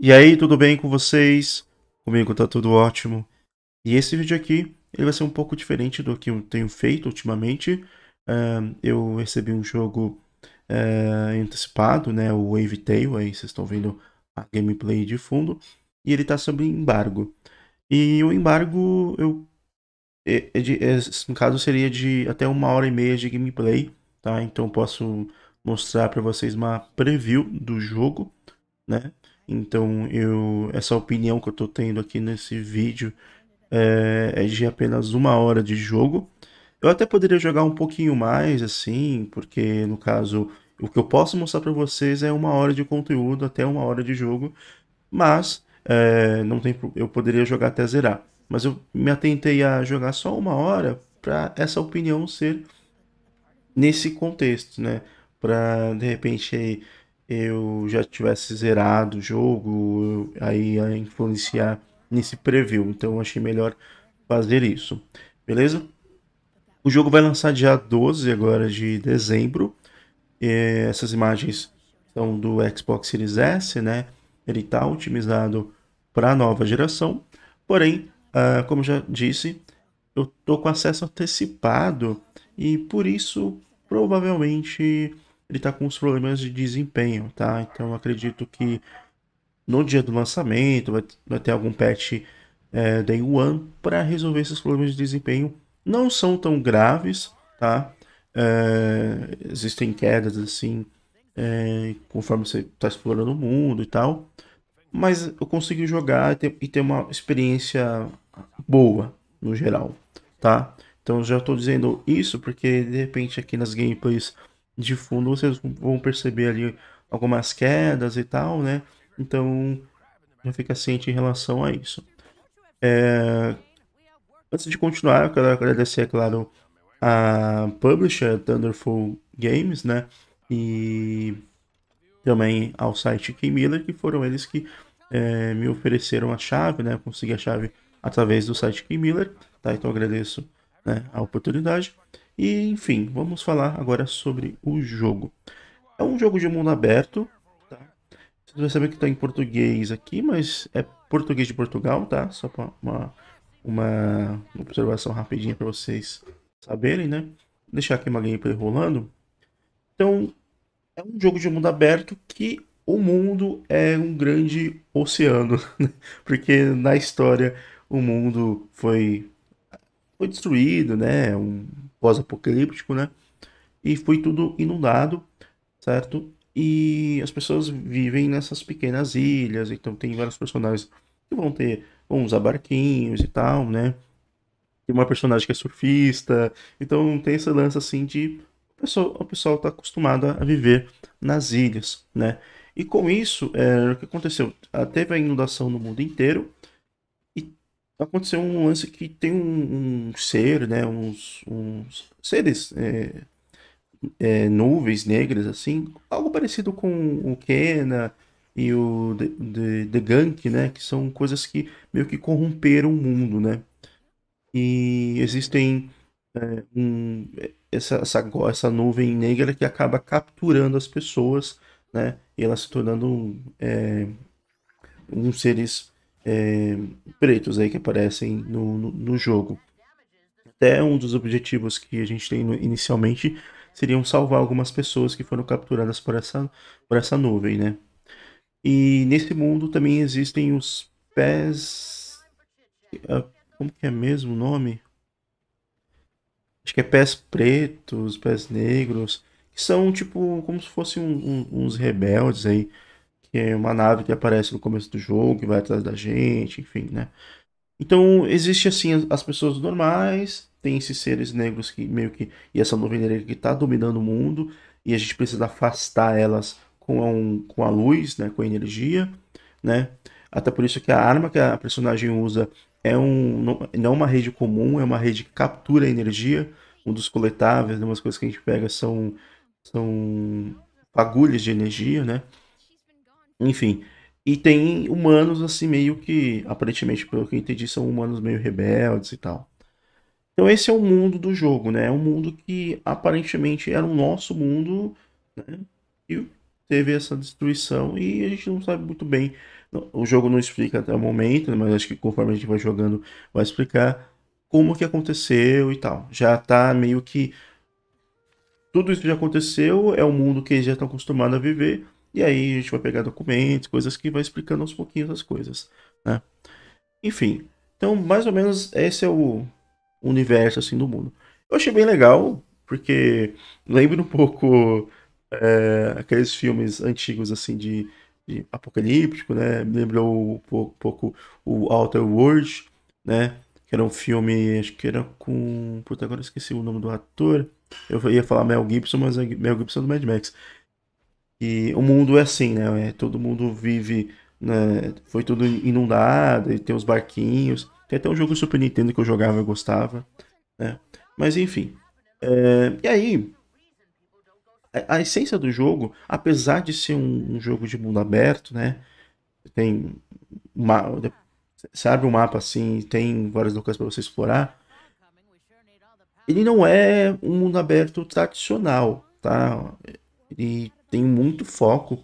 E aí, tudo bem com vocês? Comigo tá tudo ótimo. E esse vídeo aqui, ele vai ser um pouco diferente do que eu tenho feito ultimamente. Uh, eu recebi um jogo uh, antecipado, né, o Wave Tail, aí vocês estão vendo a gameplay de fundo. E ele tá sob embargo. E o embargo, eu... É, é, é, no caso, seria de até uma hora e meia de gameplay, tá? Então posso mostrar para vocês uma preview do jogo, né? Então eu essa opinião que eu estou tendo aqui nesse vídeo é, é de apenas uma hora de jogo. Eu até poderia jogar um pouquinho mais, assim, porque no caso o que eu posso mostrar para vocês é uma hora de conteúdo até uma hora de jogo, mas é, não tem, eu poderia jogar até zerar. Mas eu me atentei a jogar só uma hora para essa opinião ser nesse contexto, né? Para de repente eu já tivesse zerado o jogo, aí ia influenciar nesse preview. Então eu achei melhor fazer isso, beleza? O jogo vai lançar dia 12 agora de dezembro. E é, essas imagens são do Xbox Series S, né? Ele está otimizado para a nova geração. Porém, ah, como já disse, eu tô com acesso antecipado e por isso provavelmente ele está com os problemas de desempenho, tá? Então acredito que no dia do lançamento vai, vai ter algum patch é, Day One para resolver esses problemas de desempenho. Não são tão graves, tá? É, existem quedas assim é, conforme você está explorando o mundo e tal, mas eu consigo jogar e ter, e ter uma experiência boa no geral, tá? Então já estou dizendo isso porque de repente aqui nas gameplays de fundo vocês vão perceber ali algumas quedas e tal, né? Então já fica ciente em relação a isso. É... Antes de continuar, eu quero agradecer, é claro, a publisher Thunderful Games, né? E também ao site Miller que foram eles que é, me ofereceram a chave, né? consegui a chave através do site Miller, tá? Então agradeço né, a oportunidade. E enfim, vamos falar agora sobre o jogo. É um jogo de mundo aberto, tá? Vocês vão saber que está em português aqui, mas é português de Portugal, tá? Só para uma, uma observação rapidinha para vocês saberem, né? Vou deixar aqui uma gameplay rolando. Então, é um jogo de mundo aberto que o mundo é um grande oceano, né? porque na história o mundo foi, foi destruído, né? Um, pós-apocalíptico, né? E foi tudo inundado, certo? E as pessoas vivem nessas pequenas ilhas, então tem vários personagens que vão ter vão usar barquinhos e tal, né? Tem uma personagem que é surfista, então tem esse lance assim de o pessoal, o pessoal tá acostumado a viver nas ilhas, né? E com isso, é, o que aconteceu? Ah, teve a inundação no mundo inteiro, aconteceu um lance que tem um, um ser, né? Uns, uns seres, é, é, nuvens negras, assim, algo parecido com o Kena e o The, The, The Gunk, né? Que são coisas que meio que corromperam o mundo, né? E existem é, um, essa, essa, essa nuvem negra que acaba capturando as pessoas, né? E elas se tornando é, uns seres é, pretos aí que aparecem no, no, no, jogo. Até um dos objetivos que a gente tem inicialmente seriam salvar algumas pessoas que foram capturadas por essa, por essa nuvem, né? E nesse mundo também existem os pés... Como que é mesmo o nome? Acho que é pés pretos, pés negros, que são tipo como se fossem um, um, uns rebeldes aí, que é uma nave que aparece no começo do jogo, que vai atrás da gente, enfim, né? Então, existe assim as pessoas normais, tem esses seres negros que meio que. e essa nuvem negra que está dominando o mundo, e a gente precisa afastar elas com, um, com a luz, né? Com a energia, né? Até por isso que a arma que a personagem usa é um, não, é uma rede comum, é uma rede que captura energia. Um dos coletáveis, né, umas coisas que a gente pega são, são agulhas de energia, né? Enfim. E tem humanos, assim, meio que, aparentemente, pelo que eu entendi, são humanos meio rebeldes e tal. Então esse é o mundo do jogo, né? É um mundo que aparentemente era o nosso mundo, né? E teve essa destruição e a gente não sabe muito bem. O jogo não explica até o momento, né? mas acho que conforme a gente vai jogando vai explicar como que aconteceu e tal. Já tá meio que tudo isso já aconteceu, é o mundo que eles já estão acostumados a viver e aí a gente vai pegar documentos, coisas que vai explicando aos pouquinhos as coisas, né? Enfim, então mais ou menos esse é o universo assim do mundo. Eu achei bem legal, porque lembra um pouco é, aqueles filmes antigos assim de, de apocalíptico, né? lembrou um pouco, um pouco o Outer World, né? Que era um filme, acho que era com. Puta, agora esqueci o nome do ator. Eu ia falar Mel Gibson, mas é Mel Gibson do Mad Max. E o mundo é assim, né? É, todo mundo vive. Né? Foi tudo inundado, e tem os barquinhos. Tem até um jogo Super Nintendo que eu jogava e gostava. Né? Mas enfim. É... E aí. A, essência do jogo, apesar de ser um, jogo de mundo aberto, né? Tem. Uma, você abre um mapa assim, tem várias locais para você explorar. Ele não é um mundo aberto tradicional, tá? Ele tem muito foco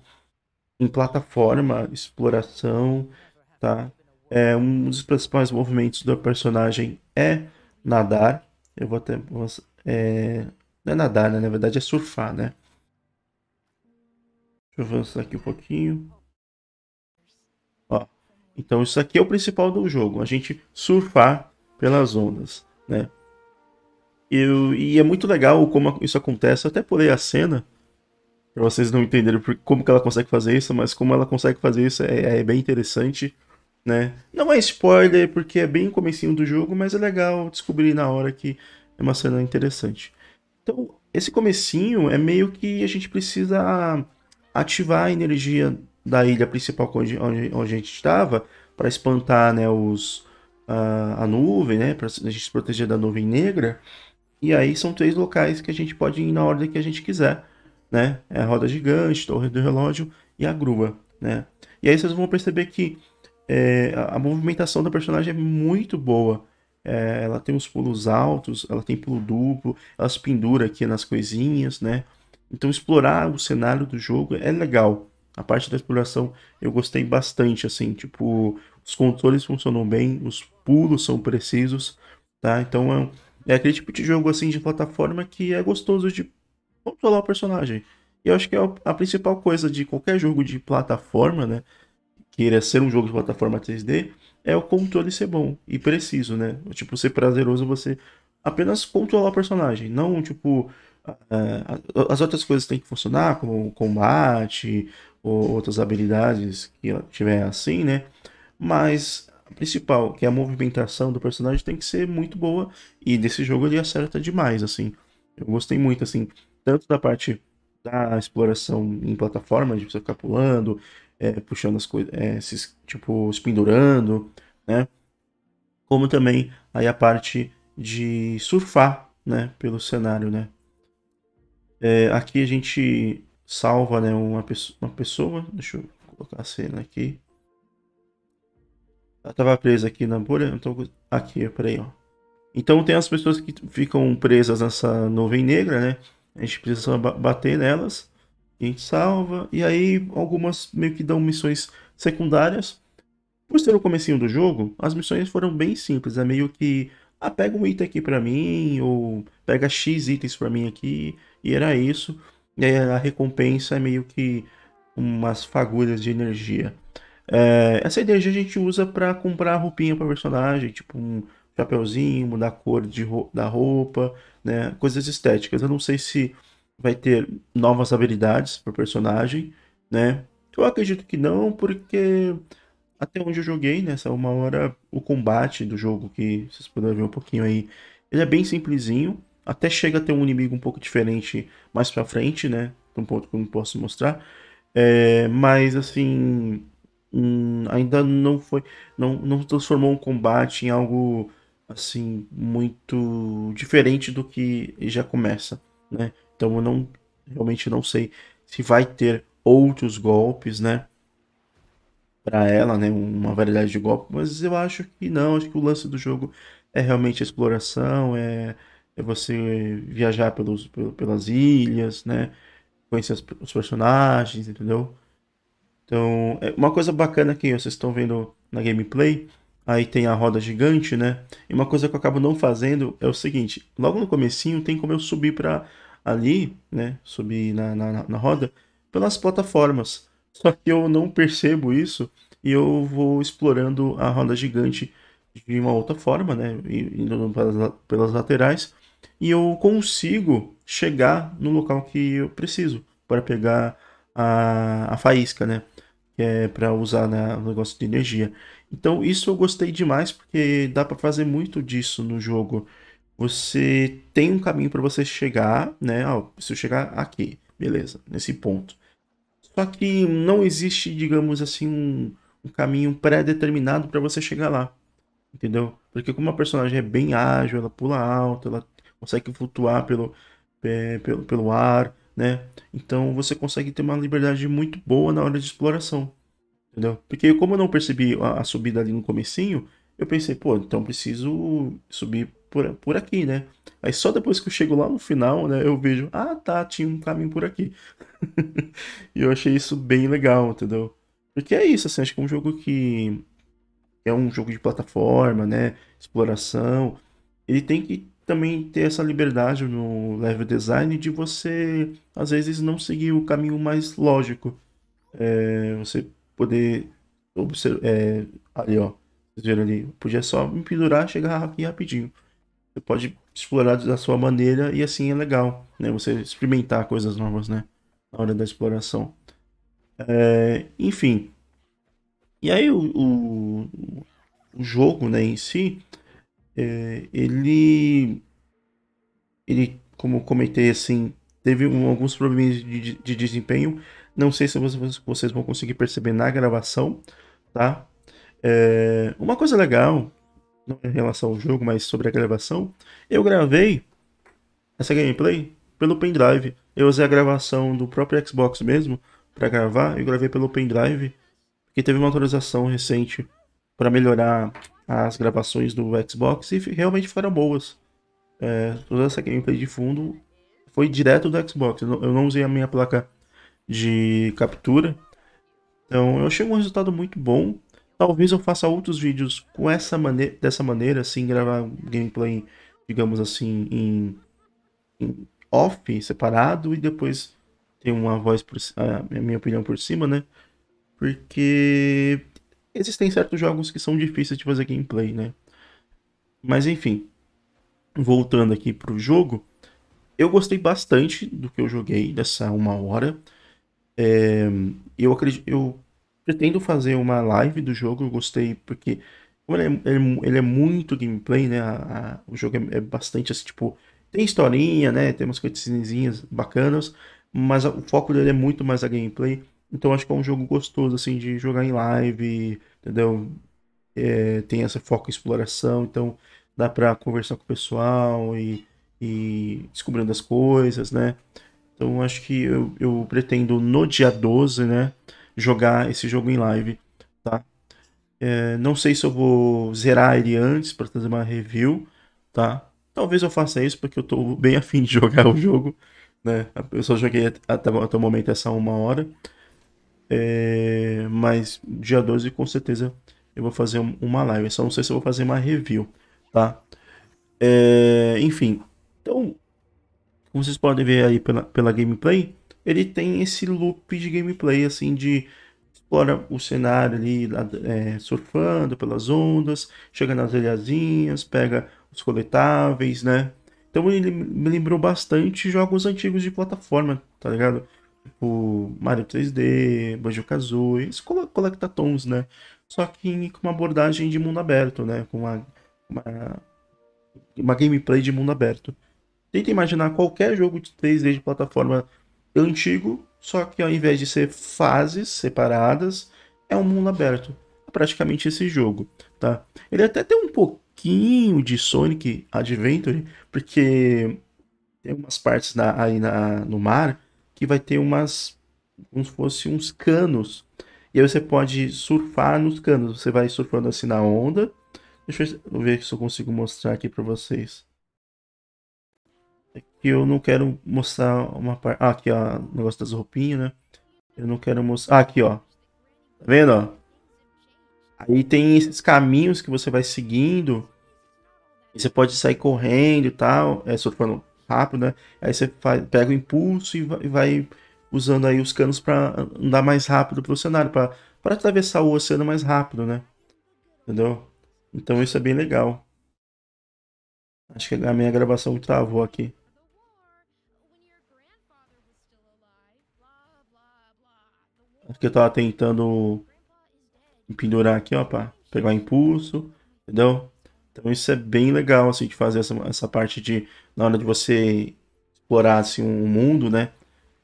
em plataforma, exploração, tá? É, um dos principais movimentos do personagem é nadar. Eu vou até. É, não é nadar, né? Na verdade é surfar, né? Deixa eu avançar aqui um pouquinho. Ó, então isso aqui é o principal do jogo, a gente surfar pelas ondas, né? Eu, e é muito legal como isso acontece, até por aí a cena Pra vocês não entenderem por, como que ela consegue fazer isso, mas como ela consegue fazer isso é, é bem interessante, né? Não é spoiler, porque é bem comecinho do jogo, mas é legal descobrir na hora que é uma cena interessante. Então, esse comecinho é meio que a gente precisa ativar a energia da ilha principal onde, onde, onde a gente estava para espantar né, os, a, a nuvem, né, para a gente se proteger da nuvem negra. E aí são três locais que a gente pode ir na ordem que a gente quiser né? É a roda gigante, torre do relógio e a grua, né? E aí vocês vão perceber que é, a, movimentação da personagem é muito boa. É, ela tem os pulos altos, ela tem pulo duplo, ela se pendura aqui nas coisinhas, né? Então explorar o cenário do jogo é legal. A parte da exploração eu gostei bastante, assim, tipo, os controles funcionam bem, os pulos são precisos, tá? Então é, é aquele tipo de jogo, assim, de plataforma que é gostoso de controlar o personagem. E eu acho que é a principal coisa de qualquer jogo de plataforma, né? Queira é ser um jogo de plataforma 3D, é o controle ser bom e preciso, né? Tipo, ser prazeroso você apenas controlar o personagem, não tipo. Uh, as outras coisas têm que funcionar, como combate, ou outras habilidades que tiver assim, né? Mas a principal, que é a movimentação do personagem, tem que ser muito boa. E desse jogo ele acerta demais, assim. Eu gostei muito, assim tanto da parte da exploração em plataforma, de você ficar pulando, é, puxando as coisas, é, tipo, se pendurando, né? Como também aí a parte de surfar, né, pelo cenário, né? É, aqui a gente salva, né, uma, uma pessoa, deixa eu colocar a cena aqui. Ela tava presa aqui na bolha, então aqui, peraí, ó. Então tem as pessoas que ficam presas nessa nuvem negra, né? A gente precisa bater nelas, a gente salva, e aí algumas meio que dão missões secundárias. Por ser o comecinho do jogo, as missões foram bem simples, é meio que, ah, pega um item aqui para mim, ou pega X itens para mim aqui, e era isso. E aí a recompensa é meio que umas fagulhas de energia. É, essa energia a gente usa para comprar roupinha para personagem, tipo um, chapeuzinho, mudar a cor de, da roupa, né? Coisas estéticas. Eu não sei se vai ter novas habilidades para o personagem, né? Eu acredito que não, porque até onde eu joguei, nessa né, uma hora, o combate do jogo, que vocês puderam ver um pouquinho aí, ele é bem simplesinho, até chega a ter um inimigo um pouco diferente mais pra frente, né? Um ponto que eu não posso mostrar. É, mas assim. Hum, ainda não foi. Não, não transformou um combate em algo assim muito diferente do que já começa, né? Então eu não realmente não sei se vai ter outros golpes, né? Para ela, né? Uma variedade de golpes, mas eu acho que não. Acho que o lance do jogo é realmente a exploração, é, é você viajar pelos, pelas ilhas, né? Conhecer os personagens, entendeu? Então, é, uma coisa bacana que vocês estão vendo na gameplay aí tem a roda gigante, né? E uma coisa que eu acabo não fazendo é o seguinte, logo no comecinho tem como eu subir para ali, né? Subir na, na, na, roda pelas plataformas. Só que eu não percebo isso e eu vou explorando a roda gigante de uma outra forma, né? Indo pelas, pelas laterais e eu consigo chegar no local que eu preciso para pegar a, a faísca, né? que é para usar na, no negócio de energia. Então isso eu gostei demais porque dá para fazer muito disso no jogo. Você tem um caminho para você chegar, né? se eu chegar aqui, beleza, nesse ponto. Só que não existe, digamos assim, um, um caminho pré-determinado para você chegar lá, entendeu? Porque como a personagem é bem ágil, ela pula alto, ela consegue flutuar pelo, é, pelo, pelo ar, né? Então você consegue ter uma liberdade muito boa na hora de exploração, entendeu? Porque como eu não percebi a, a subida ali no comecinho, eu pensei, pô, então preciso subir por, por aqui, né? Aí só depois que eu chego lá no final, né, eu vejo, ah, tá, tinha um caminho por aqui. e eu achei isso bem legal, entendeu? Porque é isso, assim, acho que é um jogo que é um jogo de plataforma, né, exploração, ele tem que também ter essa liberdade no level design de você, às vezes, não seguir o caminho mais lógico. É, você poder observar. É, ali, ó. Vocês viram ali? Podia só me pendurar chegar aqui rapidinho. Você pode explorar da sua maneira e assim é legal, né? Você experimentar coisas novas, né? Na hora da exploração. É, enfim. E aí o, o, o jogo, né, em si é, ele, ele, como comentei assim, teve um, alguns problemas de, de, desempenho. Não sei se vocês, vocês, vão conseguir perceber na gravação, tá? É, uma coisa legal, não é em relação ao jogo, mas sobre a gravação, eu gravei essa gameplay pelo pendrive. Eu usei a gravação do próprio Xbox mesmo para gravar, eu gravei pelo pendrive, que teve uma atualização recente para melhorar as gravações do Xbox e realmente ficaram boas. É, toda essa gameplay de fundo foi direto do Xbox. Eu não usei a minha placa de captura. Então eu achei um resultado muito bom. Talvez eu faça outros vídeos com essa maneira, dessa maneira, assim, gravar gameplay, digamos assim, em, em off, separado, e depois ter uma voz, por, a minha opinião por cima, né? Porque Existem certos jogos que são difíceis de fazer gameplay, né? Mas enfim, voltando aqui pro jogo, eu gostei bastante do que eu joguei dessa uma hora. É, eu acredito, eu pretendo fazer uma live do jogo. Eu gostei porque como ele, é, ele é muito gameplay, né? A, a, o jogo é, é, bastante assim, tipo tem historinha, né? Tem umas cutscenes bacanas, mas o foco dele é muito mais a gameplay. Então acho que é um jogo gostoso, assim, de jogar em live, entendeu? É, tem essa foco em exploração, então dá pra conversar com o pessoal e, e descobrindo as coisas, né? Então acho que eu, eu pretendo no dia 12, né? Jogar esse jogo em live, tá? É, não sei se eu vou zerar ele antes para fazer uma review, tá? Talvez eu faça isso porque eu tô bem afim de jogar o jogo, né? Eu só joguei até, até o momento essa uma hora. É, mas dia 12 com certeza eu vou fazer uma live. Só não sei se eu vou fazer uma review, tá? É, enfim, então, como vocês podem ver aí pela, pela gameplay, ele tem esse loop de gameplay assim de explora o cenário ali, é, surfando pelas ondas, chega nas ilhazinhas, pega os coletáveis, né? Então ele me lembrou bastante jogos antigos de plataforma, tá ligado? tipo Mario 3D, Banjo-Kazooie, isso tons, né? Só que com uma abordagem de mundo aberto, né? Com uma, uma, uma gameplay de mundo aberto. Tenta imaginar qualquer jogo de 3D de plataforma antigo, só que ao invés de ser fases separadas, é um mundo aberto. É praticamente esse jogo, tá? Ele até tem um pouquinho de Sonic Adventure, porque tem umas partes na, aí na, no mar que vai ter umas como se fosse uns canos. E aí você pode surfar nos canos. Você vai surfando assim na onda. Deixa eu ver se eu consigo mostrar aqui para vocês. É que eu não quero mostrar uma parte. Ah, aqui ó, o negócio das roupinhas, né? Eu não quero mostrar. Ah, aqui ó. Tá vendo? Ó? Aí tem esses caminhos que você vai seguindo. E você pode sair correndo e tal. É, surfando rápido, né? Aí você faz, pega o impulso e vai, vai usando aí os canos para andar mais rápido para o cenário, para atravessar o oceano mais rápido, né? Entendeu? Então isso é bem legal. Acho que a minha gravação travou aqui. Acho é que eu tava tentando pendurar aqui, ó, para pegar impulso, entendeu? Então isso é bem legal, assim, de fazer essa, essa parte de, na hora de você explorar, assim, um mundo, né?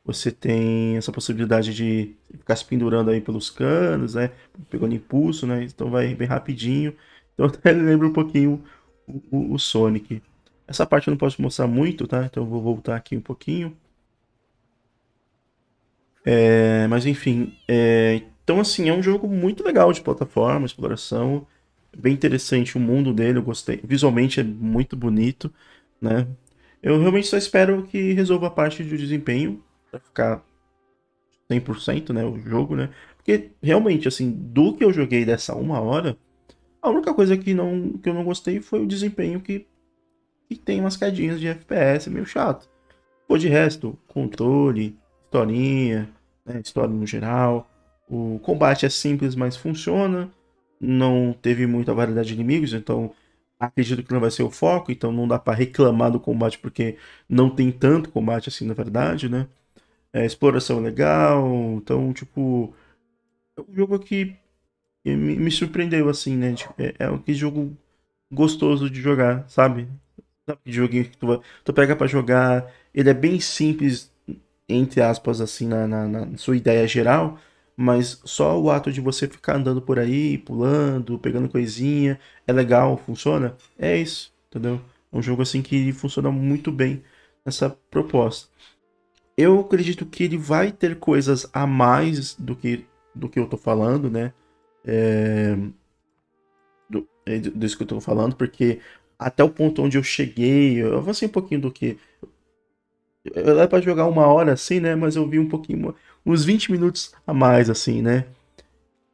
Você tem essa possibilidade de ficar se pendurando aí pelos canos, né? Pegando impulso, né? Então vai bem rapidinho. Então até lembra um pouquinho o, o, o Sonic. Essa parte eu não posso mostrar muito, tá? Então eu vou voltar aqui um pouquinho. É, mas enfim, é, então assim, é um jogo muito legal de plataforma, exploração bem interessante o mundo dele, eu gostei. Visualmente é muito bonito, né? Eu realmente só espero que resolva a parte do desempenho para ficar 100%, né, o jogo, né? Porque realmente assim, do que eu joguei dessa uma hora, a única coisa que não que eu não gostei foi o desempenho que que tem umas quedinhas de FPS meio chato. Pô, de resto, controle, historinha, né, história no geral, o combate é simples, mas funciona não teve muita variedade de inimigos, então acredito que não vai ser o foco, então não dá para reclamar do combate porque não tem tanto combate assim na verdade, né? É, exploração é legal, então tipo é um jogo que me, me surpreendeu assim, né? Tipo, é, é um jogo gostoso de jogar, sabe? Sabe que joguinho que tu, tu pega para jogar, ele é bem simples entre aspas assim na, na, na sua ideia geral, mas só o ato de você ficar andando por aí, pulando, pegando coisinha, é legal, funciona? É isso, entendeu? É um jogo assim que funciona muito bem nessa proposta. Eu acredito que ele vai ter coisas a mais do que, do que eu tô falando, né? É... Do, é que eu tô falando, porque até o ponto onde eu cheguei, eu avancei um pouquinho do que. Era pra jogar uma hora assim, né? Mas eu vi um pouquinho uns 20 minutos a mais, assim, né?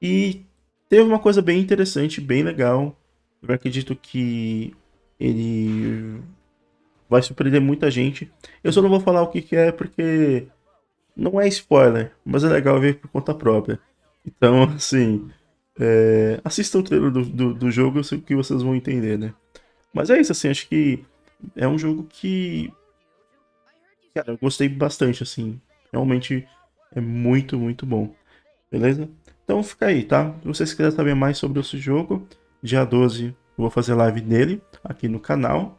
E teve uma coisa bem interessante, bem legal. Eu acredito que ele vai surpreender muita gente. Eu só não vou falar o que, que é porque não é spoiler, mas é legal ver por conta própria. Então, assim, é, assistam o trailer do, do, do jogo que vocês vão entender, né? Mas é isso, assim, acho que é um jogo que. Cara, eu gostei bastante, assim. Realmente é muito, muito bom. Beleza? Então fica aí, tá? Se vocês quiserem saber mais sobre esse jogo, dia 12 eu vou fazer live dele aqui no canal.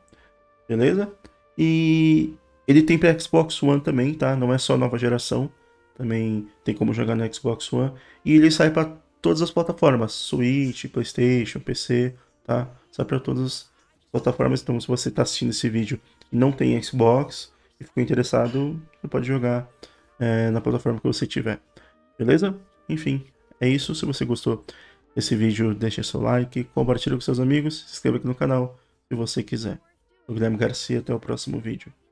Beleza? E ele tem para Xbox One também, tá? Não é só nova geração. Também tem como jogar no Xbox One. E ele sai para todas as plataformas: Switch, PlayStation, PC, tá? Sai para todas as plataformas. Então, se você está assistindo esse vídeo e não tem Xbox e ficou interessado, você pode jogar é, na plataforma que você tiver. Beleza? Enfim, é isso. Se você gostou desse vídeo, deixe seu like, compartilhe com seus amigos, se inscreva aqui no canal se você quiser. Eu, Guilherme Garcia, até o próximo vídeo.